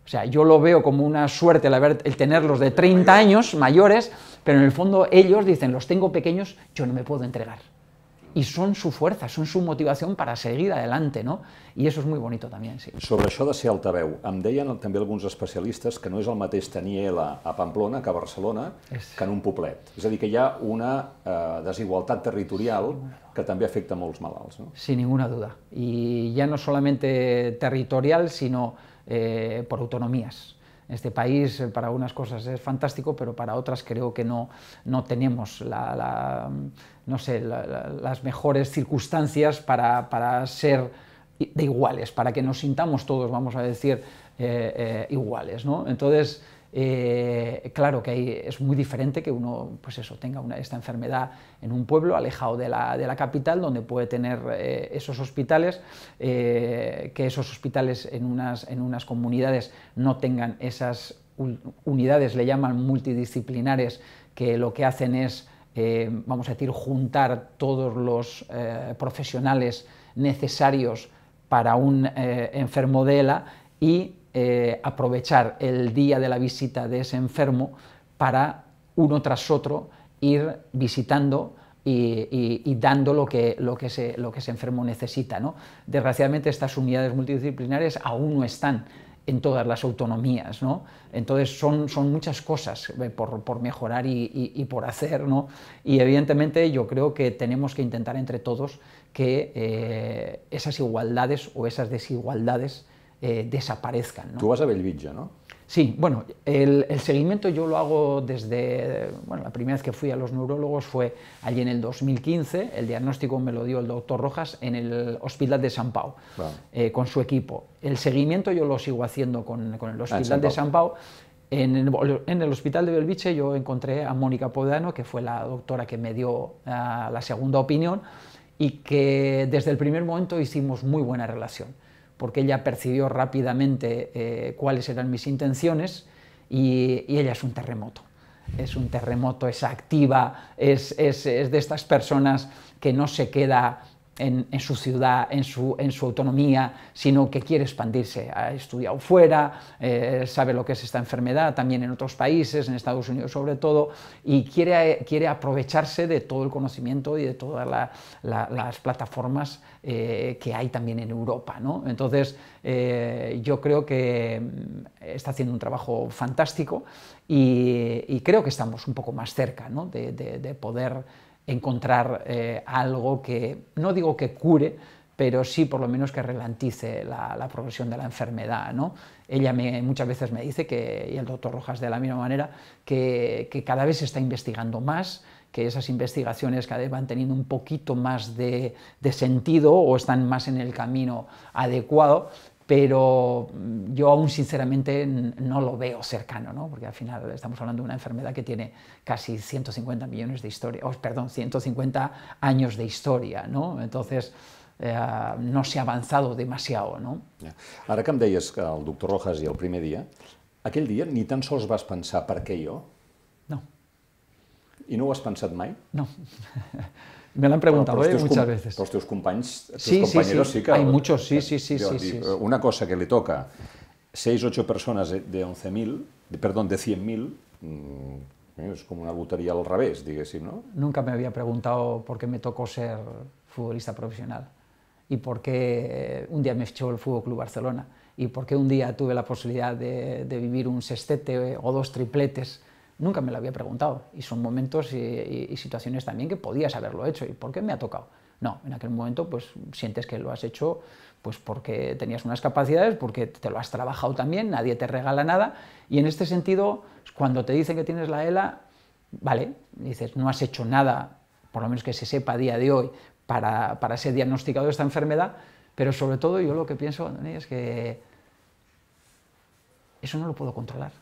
O sea, yo lo veo como una suerte el, el tenerlos de 30 años mayores, pero en el fondo ellos dicen, los tengo pequeños, yo no me puedo entregar. Y son su fuerza, son su motivación para seguir adelante, no? Y eso es muy bonito también, sí. Sobre eso de ser altaveu, em deien también algunos especialistas que no es el mateix tenir ELA a Pamplona que a Barcelona que en un poblet. Es decir, que ya una eh, desigualtat territorial que también afecta molts malalts. No? Sin ninguna duda. Y ya no solamente territorial, sino... Eh, por autonomías. Este país eh, para unas cosas es fantástico, pero para otras creo que no, no tenemos la, mm, no sé, las mejores circunstancias para, para ser de iguales, para que nos sintamos todos, vamos a decir, eh, iguales. ¿no? Entonces, eh, claro que es muy diferente que uno pues eso, tenga una, esta enfermedad en un pueblo alejado de la, capital, donde puede tener eh, esos hospitales, eh, que esos hospitales en unas, en unas comunidades no tengan esas unidades, le llaman multidisciplinares, que lo que hacen es, vamos a decir, juntar todos los profesionales necesarios para un enfermo de ELA y eh, aprovechar el día de la visita de ese enfermo para uno tras otro ir visitando y, dando lo que, lo, ese, enfermo necesita. Desgraciadamente estas unidades multidisciplinares aún no están en todas las autonomías. Entonces son, muchas cosas eh, por, mejorar y, por hacer. Y evidentemente yo creo que tenemos que intentar entre todos que eh, esas igualdades o esas desigualdades eh, desaparezcan. Tú vas a Belvitge, ¿no? Sí, bueno, el, seguimiento yo lo hago desde, bueno, la primera vez que fui a los neurólogos fue allí en el 2015, el diagnóstico me lo dio el doctor Rojas en el Hospital de San Pau, eh, con su equipo. El seguimiento yo lo sigo haciendo con, el ah, Hospital de San Pau. En el, hospital de Belviche yo encontré a Mónica Podano, que fue la doctora que me dio ah, la segunda opinión y que desde el primer momento hicimos muy buena relación porque ella percibió rápidamente eh, cuáles eran mis intenciones y, ella es un terremoto. Es un terremoto, es activa, es, es de estas personas que no se queda en, su ciudad, en su, en su, autonomía, sino que quiere expandirse. Ha estudiado fuera, eh, sabe lo que es esta enfermedad también en otros países, en Estados Unidos sobre todo, y quiere, quiere aprovecharse de todo el conocimiento y de todas las plataformas eh, que hay también en Europa. Entonces, eh, yo creo que mm, está haciendo un trabajo fantástico y, creo que estamos un poco más cerca de poder encontrar eh, algo que, no digo que cure, pero sí por lo menos que ralentice la, progresión de la enfermedad. ¿no? Ella me, muchas veces me dice, que, y el doctor Rojas de la misma manera, que, cada vez se está investigando más, que esas investigaciones cada vez van teniendo un poquito más de, sentido o están más en el camino adecuado, pero mm, yo aún sinceramente no lo veo cercano, ¿no? porque al final estamos hablando de una enfermedad que tiene casi 150 millones de historia, oh, perdón, 150 años de historia, ¿no? Entonces, eh, no se ha avanzado demasiado, no? Ara que em deies que el doctor Rojas i el primer dia, aquell dia ni tan sols vas pensar per què jo? No. I no ho has pensat mai? No. Me lo han preguntado ¿eh? muchas veces. tus compañeros sí, sí. sí Hay muchos, sí, sí, sí, sí, Una cosa que le toca 6, 8 personas de 11.000, perdón, de 100.000, mm, eh, es como una butería al revés, diguéssim, ¿no? Nunca me había preguntado por qué me tocó ser futbolista profesional y por qué eh, un día me echó el Fútbol Club Barcelona y por qué un día tuve la posibilidad de, de vivir un sextete o dos tripletes nunca me lo había preguntado. Y son momentos y, situaciones también que podías haberlo hecho. ¿Y por qué me ha tocado? No, en aquel momento pues sientes que lo has hecho pues porque tenías unas capacidades, porque te lo has trabajado también, nadie te regala nada. Y en este sentido, cuando te dicen que tienes la ELA, vale, dices, no has hecho nada, por lo menos que se sepa a día de hoy, para, para ser diagnosticado esta enfermedad, pero sobre todo yo lo que pienso es que eso no lo puedo controlar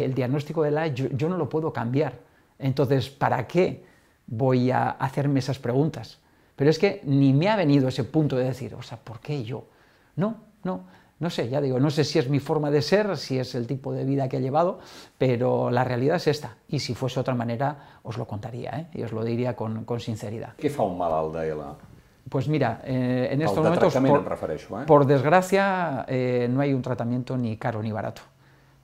el diagnóstico de la yo, no lo puedo cambiar. Entonces, ¿para qué voy a hacerme esas preguntas? Pero es que ni me ha venido ese punto de decir, o sea, ¿por qué yo? No, no, no sé, ya digo, no sé si es mi forma de ser, si es el tipo de vida que he llevado, pero la realidad es esta. Y si fuese otra manera, os lo contaría, ¿eh? y os lo diría con, sinceridad. ¿Qué fa un de la Pues mira, eh, en estos momentos, em eh? por, desgracia, no hay un tratamiento ni caro ni barato.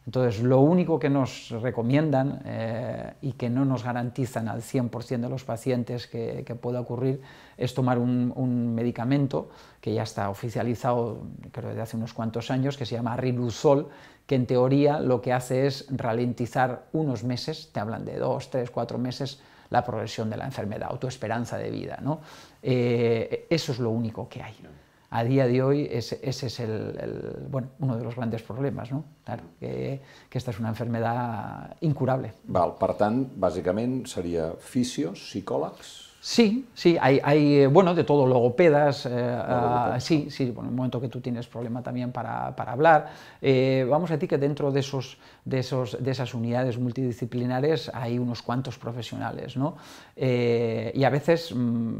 Entonces, lo único que nos recomiendan eh, y que no nos garantizan al 100% de los pacientes que, pueda ocurrir es tomar un, medicamento que ya está oficializado, creo, desde hace unos cuantos años, que se llama Riluzol, que en teoría lo que hace es ralentizar unos meses, te hablan de dos, tres, cuatro meses, la progresión de la enfermedad o tu esperanza de vida. ¿no? Eh, eso es lo único que hay. a día de hoy ese, ese es el, el, bueno, uno de los grandes problemes, no? Claro, que aquesta és una enfermedad incurable. Val, per tant, bàsicament seria fisios, psicòlegs... Sí, sí, hay, hay, eh, bueno, de todo, logopedas, eh, ah, sí, sí, bueno, en el momento que tú tienes problema también para, para hablar, eh, vamos a decir que dentro de, esos, de, esos, de esas unidades multidisciplinares hay unos cuantos profesionales, ¿no? y a veces, mm,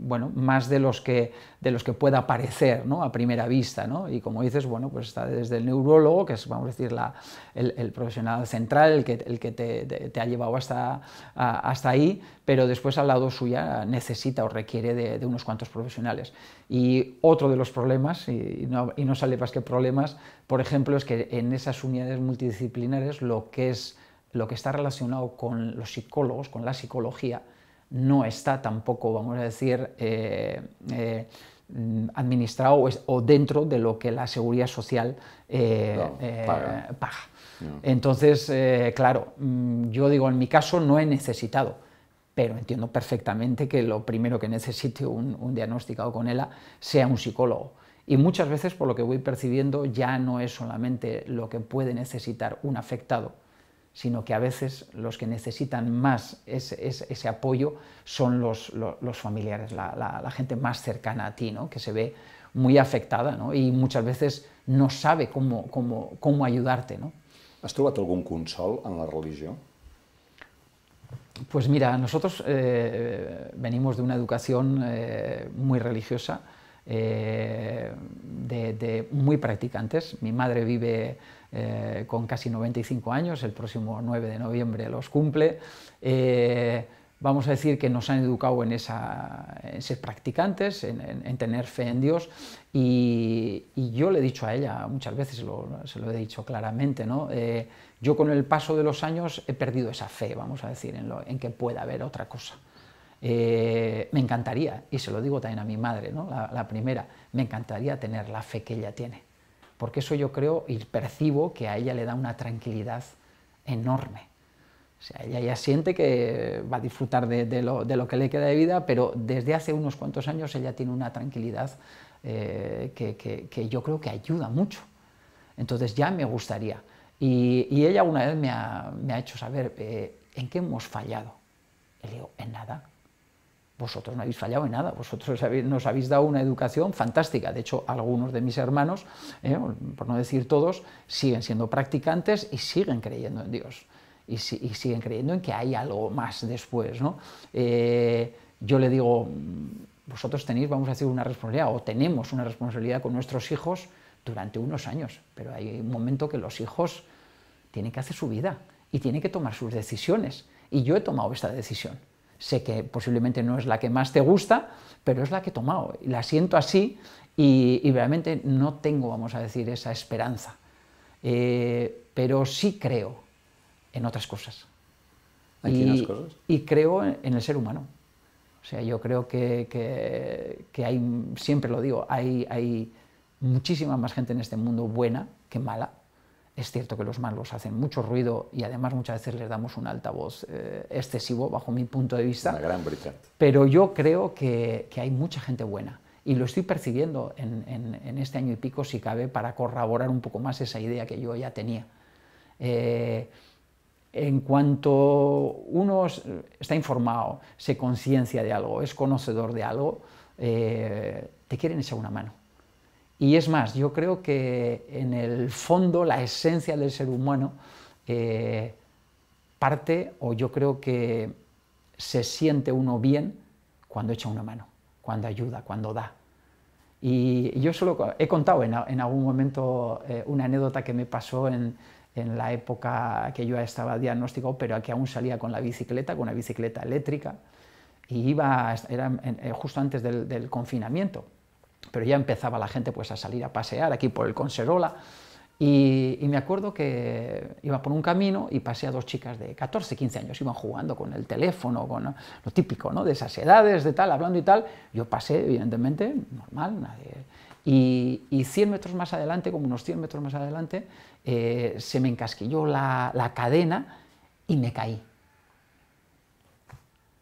bueno, más de los que, de los que pueda parecer, ¿no? A primera vista, ¿no? Y como dices, bueno, pues está desde el neurólogo, que es, vamos a decir, la, el, profesional central, el que, el que te, te, ha llevado hasta, hasta ahí, pero después al lado suyo, necesita o requiere de, unos cuantos profesionales. Y otro de los problemas, y no, sale más que problemas, por ejemplo, es que en esas unidades multidisciplinares lo que, es, lo que está relacionado con los psicólogos, con la psicología, no está tampoco, vamos a decir, eh, eh, administrado o dentro de lo que la seguridad social eh, paga. Entonces, claro, mm, yo digo, en mi caso no he necesitado pero entiendo perfectamente que lo primero que necesite un, diagnosticado con ELA sea un psicólogo. Y muchas veces, por lo que voy percibiendo, ya no es solamente lo que puede necesitar un afectado, sino que a veces los que necesitan más ese, apoyo son los, familiares, la, gente más cercana a ti, ¿no? que se ve muy afectada ¿no? y muchas veces no sabe cómo, cómo, cómo ayudarte. ¿no? ¿Has trobat algún consol en la religión? Pues mira, nosotros eh, venimos de una educación eh, muy religiosa, eh, de, muy practicantes. Mi madre vive con casi 95 años, el próximo 9 de noviembre los cumple vamos a decir que nos han educado en, ser practicantes, en, tener fe en Dios. Y, yo le he dicho a ella, muchas veces se lo he dicho claramente, eh, yo con el paso de los años he perdido esa fe, vamos a decir, en, que pueda haber otra cosa. Eh, me encantaría, y se lo digo también a mi madre, la primera, me encantaría tener la fe que ella tiene, porque eso yo creo y percibo que a ella le da una tranquilidad enorme o sea, ella ya siente que va a disfrutar de, lo, que le queda de vida, pero desde hace unos cuantos años ella tiene una tranquilidad eh, que, yo creo que ayuda mucho. Entonces ya me gustaría. Y, ella una vez me ha, hecho saber eh, en qué hemos fallado. le digo, en nada. Vosotros no habéis fallado en nada, vosotros nos habéis dado una educación fantástica. De hecho, algunos de mis hermanos, eh, por no decir todos, siguen siendo practicantes y siguen creyendo en Dios y, siguen creyendo en que hay algo más después. ¿no? Eh, yo le digo, vosotros tenéis, vamos a decir, una responsabilidad o tenemos una responsabilidad con nuestros hijos durante unos años, pero hay un momento que los hijos tienen que hacer su vida y tienen que tomar sus decisiones. Y yo he tomado esta decisión. Sé que posiblemente no es la que más te gusta, pero es la que he tomado. La siento así y, realmente no tengo, vamos a decir, esa esperanza. Eh, pero sí creo en otras cosas. y, cosas? Y creo en el ser humano. O sea, yo creo que, que, hay, siempre lo digo, hay, hay muchísima más gente en este mundo buena que mala. Es cierto que los malos hacen mucho ruido y además muchas veces les damos un altavoz eh, excesivo, bajo mi punto de vista. Una gran Pero yo creo que, que, hay mucha gente buena y lo estoy percibiendo en, en, este año y pico, si cabe, para corroborar un poco más esa idea que yo ya tenía. Eh, en cuanto uno está informado, se conciencia de algo, es conocedor de algo, eh, te quieren echar una mano. Y es más, yo creo que en el fondo la esencia del ser humano eh, parte, o yo creo que se siente uno bien cuando echa una mano, cuando ayuda, cuando da. Y yo solo he contado en, algún momento eh, una anécdota que me pasó en, en la época que yo estaba diagnosticado, pero que aún salía con la bicicleta, con una bicicleta eléctrica, y iba, era eh, justo antes del, confinamiento, pero ya empezaba la gente pues a salir a pasear aquí por el Conserola, y, me acuerdo que iba por un camino y pasé a dos chicas de 14, 15 años, iban jugando con el teléfono, con lo típico, ¿no? De esas edades, de tal, hablando y tal. Yo pasé, evidentemente, normal, nadie. Y, y 100 metros más adelante, como unos 100 metros más adelante, eh, se me encasquilló la, cadena y me caí.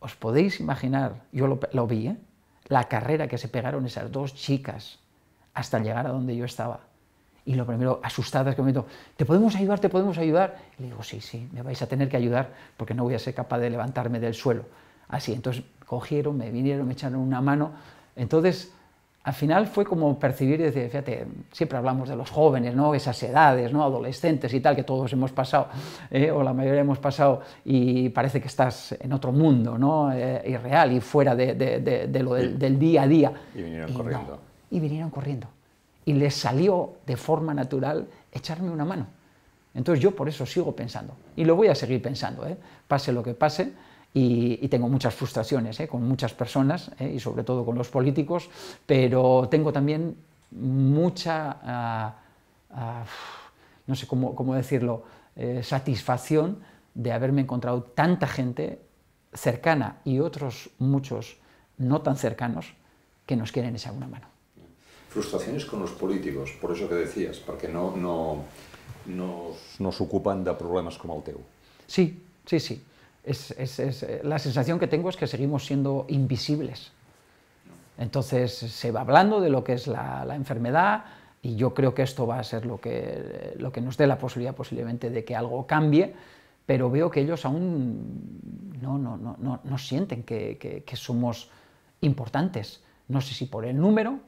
Os podéis imaginar, yo lo, vi, ¿eh? la carrera que se pegaron esas dos chicas hasta llegar a donde yo estaba. Y lo primero, asustadas, que me dijo, ¿te podemos ayudar? ¿Te podemos ayudar? Y le digo, sí, sí, me vais a tener que ayudar porque no voy a ser capaz de levantarme del suelo. Así, entonces cogieron, me vinieron, me echaron una mano. Entonces, al final fue como percibir, y decir, fíjate, siempre hablamos de los jóvenes, ¿no? esas edades, ¿no? adolescentes y tal, que todos hemos pasado, eh, o la mayoría hemos pasado, y parece que estás en otro mundo, ¿no? Eh, irreal y fuera de, lo del, día a día. Y vinieron corriendo. y vinieron corriendo. Y les salió de forma natural echarme una mano. Entonces yo por eso sigo pensando, y lo voy a seguir pensando, ¿eh? pase lo que pase y, tengo muchas frustraciones ¿eh? con muchas personas ¿eh? y sobre todo con los políticos, pero tengo también mucha, ah, ah, no sé cómo, cómo decirlo, eh, satisfacción de haberme encontrado tanta gente cercana y otros muchos no tan cercanos que nos quieren esa una mano. Frustraciones con los políticos, por eso que decías, porque no, no, nos, ocupan de problemas como el teu. Sí, sí, sí es, eh, la sensación que tengo es que seguimos siendo invisibles. Entonces se va hablando de lo que es la, enfermedad y yo creo que esto va a ser lo que, eh, lo que nos dé la posibilidad posiblemente de que algo cambie, pero veo que ellos aún no, no, no, sienten que, somos importantes. No sé si por el número,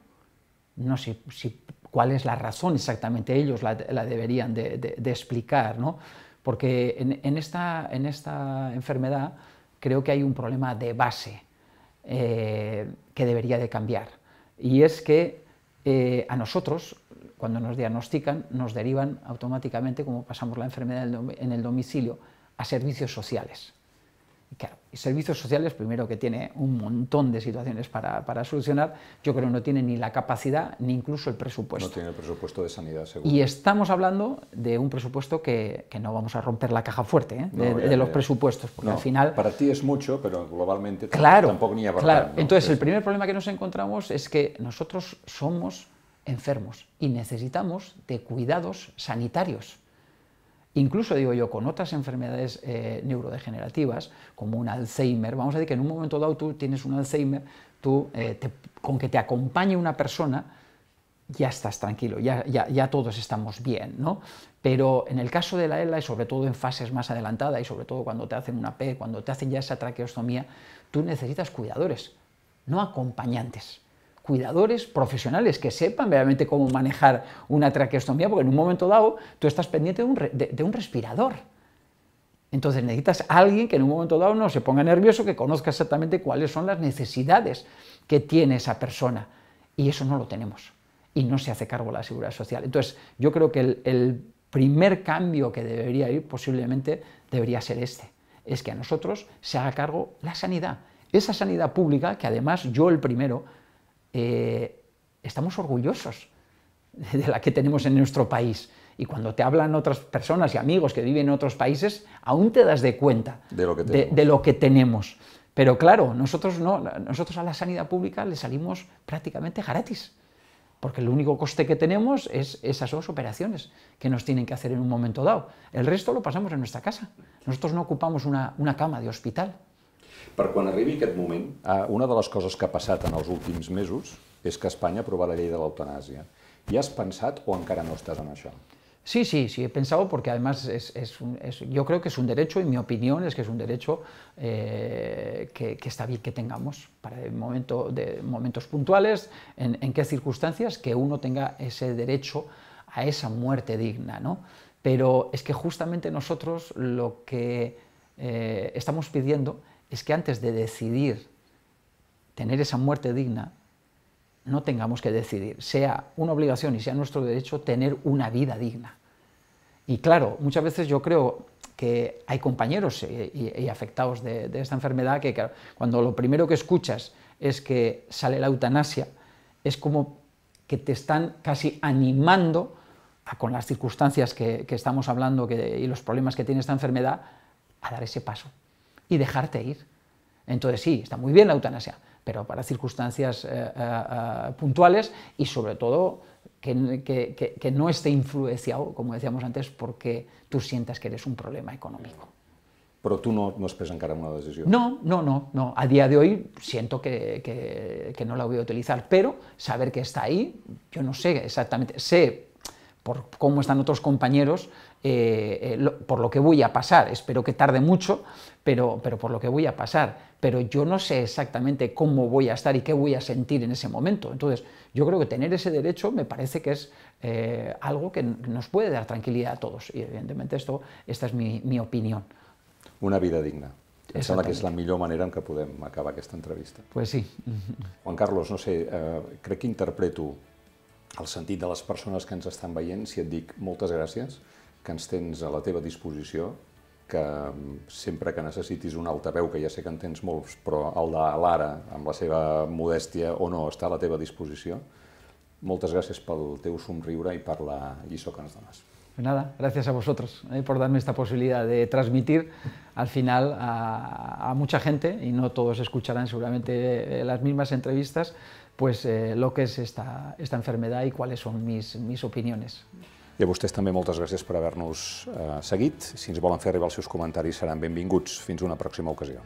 no sé si, cuál es la razón exactamente, ellos la, deberían de explicar, ¿no? Porque en, esta, enfermedad creo que hay un problema de base eh, que debería de cambiar. Y es que eh, a nosotros, cuando nos diagnostican, nos derivan automáticamente, como pasamos la enfermedad en el domicilio, a servicios sociales servicios sociales, primero que tiene un montón de situaciones para, solucionar, yo creo que no tiene ni la capacidad ni incluso el presupuesto. No tiene el presupuesto de sanidad, seguro. Y estamos hablando de un presupuesto que, no vamos a romper la caja fuerte ¿eh? de, los presupuestos, porque al final... Para ti es mucho, pero globalmente tampoco ni abarcar, Claro, entonces el primer problema que nos encontramos es que nosotros somos enfermos y necesitamos de cuidados sanitarios incluso digo yo, con otras enfermedades eh, neurodegenerativas, como un Alzheimer, vamos a decir que en un momento dado tú tienes un Alzheimer, tú, eh, con que te acompañe una persona, ya estás tranquilo, ya, ya, todos estamos bien, ¿no? Pero en el caso de la ELA, y sobre todo en fases más adelantadas, y sobre todo cuando te hacen una P, cuando te hacen ya esa traqueostomía, tú necesitas cuidadores, no acompañantes cuidadores profesionales que sepan realmente cómo manejar una traqueostomía, porque en un momento dado tú estás pendiente de un, respirador. Entonces necesitas a alguien que en un momento dado no se ponga nervioso, que conozca exactamente cuáles son las necesidades que tiene esa persona. Y eso no lo tenemos. Y no se hace cargo la seguridad social. Entonces yo creo que el, el primer cambio que debería ir posiblemente debería ser este. Es que a nosotros se haga cargo la sanidad. Esa sanidad pública, que además yo el primero eh, estamos orgullosos de la que tenemos en nuestro país. Y cuando te hablan otras personas y amigos que viven en otros países, aún te das de cuenta de lo que tenemos. Pero claro, nosotros no, nosotros a la sanidad pública le salimos prácticamente gratis, porque el único coste que tenemos es esas dos operaciones que nos tienen que hacer en un momento dado. El resto lo pasamos en nuestra casa. Nosotros no ocupamos una cama de hospital. Per cuando arribi aquest moment... Ah, una de las cosas que ha pasado en los últimos meses es que España aprova la ley de la eutanasia. ¿Y has pensado o encara no estàs en això? Sí, sí, sí, he pensado porque además es, yo creo que es un derecho y mi opinión es que es un derecho eh, que, está bien que tengamos para el de momentos puntuales, en, qué circunstancias, que uno tenga ese derecho a esa muerte digna, Pero es que justamente nosotros lo que eh, estamos pidiendo es que antes de decidir tener esa muerte digna, no tengamos que decidir, sea una obligación y sea nuestro derecho tener una vida digna. Y claro, muchas veces yo creo que hay compañeros eh, y, afectados de, esta enfermedad que cuando lo primero que escuchas es que sale la eutanasia, es como que te están casi animando con las circunstancias que, estamos hablando y los problemas que tiene esta enfermedad a dar ese paso y dejarte ir. Entonces sí, está muy bien la eutanasia, pero para circunstancias eh, eh, eh, puntuales y sobre todo que, que, no esté influenciado, como decíamos antes, porque tú sientas que eres un problema económico. ¿Pero tú no, no has una decisión? No, no, no, no. A día de hoy siento que, que, que no la voy a utilizar, pero saber que está ahí, yo no sé exactamente, sé por cómo están otros compañeros, eh, eh, por lo que voy a pasar. Espero que tarde mucho, pero, pero por lo que voy a pasar. Pero yo no sé exactamente cómo voy a estar y qué voy a sentir en ese momento. Entonces, yo creo que tener ese derecho me parece que es eh, algo que nos puede dar tranquilidad a todos. Y evidentemente esto, esta es mi, mi Una vida digna. Em sembla que es la mejor manera en que podemos acabar esta entrevista. Pues sí. Juan Carlos, no sé, eh, que interpreto al sentit de les persones que ens estan veient, si et dic moltes gràcies, que ens tens a la teva disposició, que mm, sempre que necessitis un altaveu, que ja sé que en tens molts, però el de l'ara, amb la seva modèstia o no, està a la teva disposició. Moltes gràcies pel teu somriure i per la lliçó que ens dones. Nada, gracias a vosotros eh, por darme esta posibilidad de transmitir al final a, a mucha gente, y no todos escucharán seguramente eh, las mismas entrevistas, pues, eh, lo que es esta, esta enfermedad y cuáles son mis, mis opiniones. I a vostès també moltes gràcies per haver-nos eh, seguit. Si ens volen fer arribar els seus comentaris seran benvinguts. Fins una pròxima ocasió.